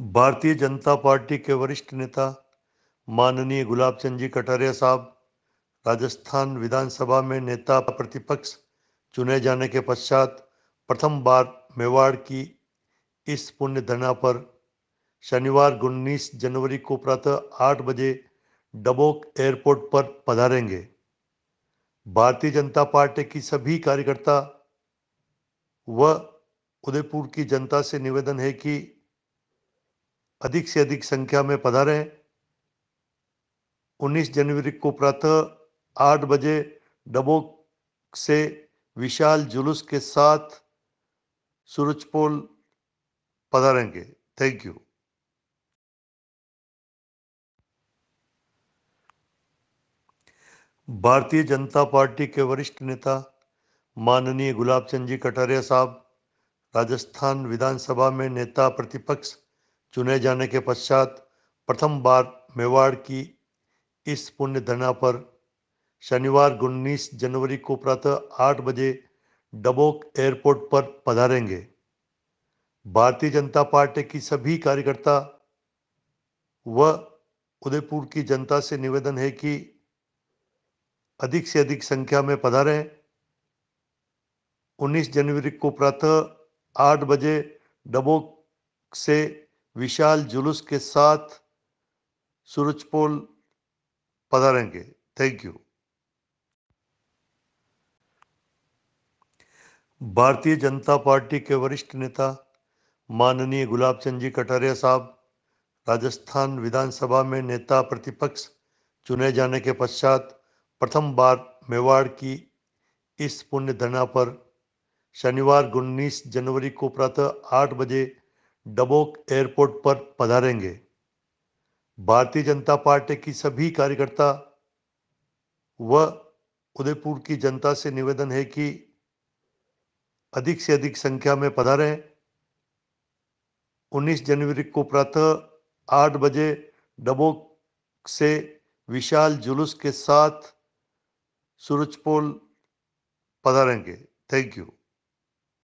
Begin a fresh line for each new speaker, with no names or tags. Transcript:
भारतीय जनता पार्टी के वरिष्ठ नेता माननीय गुलाब चंद जी कटारिया साहब राजस्थान विधानसभा में नेता प्रतिपक्ष चुने जाने के पश्चात प्रथम बार मेवाड़ की इस पुण्य धरना पर शनिवार उन्नीस जनवरी को प्रातः आठ बजे डबोक एयरपोर्ट पर पधारेंगे भारतीय जनता पार्टी की सभी कार्यकर्ता व उदयपुर की जनता से निवेदन है कि अधिक से अधिक संख्या में पधारें 19 जनवरी को प्रातः आठ बजे डबोक से विशाल जुलूस के साथ सूरजपोल पधारेंगे थैंक यू भारतीय जनता पार्टी के वरिष्ठ नेता माननीय गुलाब चंद जी कटारिया साहब राजस्थान विधानसभा में नेता प्रतिपक्ष चुने जाने के पश्चात प्रथम बार मेवाड़ की इस पुण्य धरना पर शनिवार उन्नीस जनवरी को प्रातः आठ बजे डबोक एयरपोर्ट पर पधारेंगे भारतीय जनता पार्टी की सभी कार्यकर्ता व उदयपुर की जनता से निवेदन है कि अधिक से अधिक संख्या में पधारें 19 जनवरी को प्रातः आठ बजे डबोक से विशाल जुलूस के साथ सूरजपोल पधारेंगे थैंक यू भारतीय जनता पार्टी के वरिष्ठ नेता माननीय गुलाब चंद जी कटारिया साहब राजस्थान विधानसभा में नेता प्रतिपक्ष चुने जाने के पश्चात प्रथम बार मेवाड़ की इस पुण्य धना पर शनिवार उन्नीस जनवरी को प्रातः आठ बजे डबोक एयरपोर्ट पर पधारेंगे भारतीय जनता पार्टी की सभी कार्यकर्ता व उदयपुर की जनता से निवेदन है कि अधिक से अधिक संख्या में पधारें 19 जनवरी को प्रातः 8 बजे डबोक से विशाल जुलूस के साथ सूरजपोल पधारेंगे थैंक यू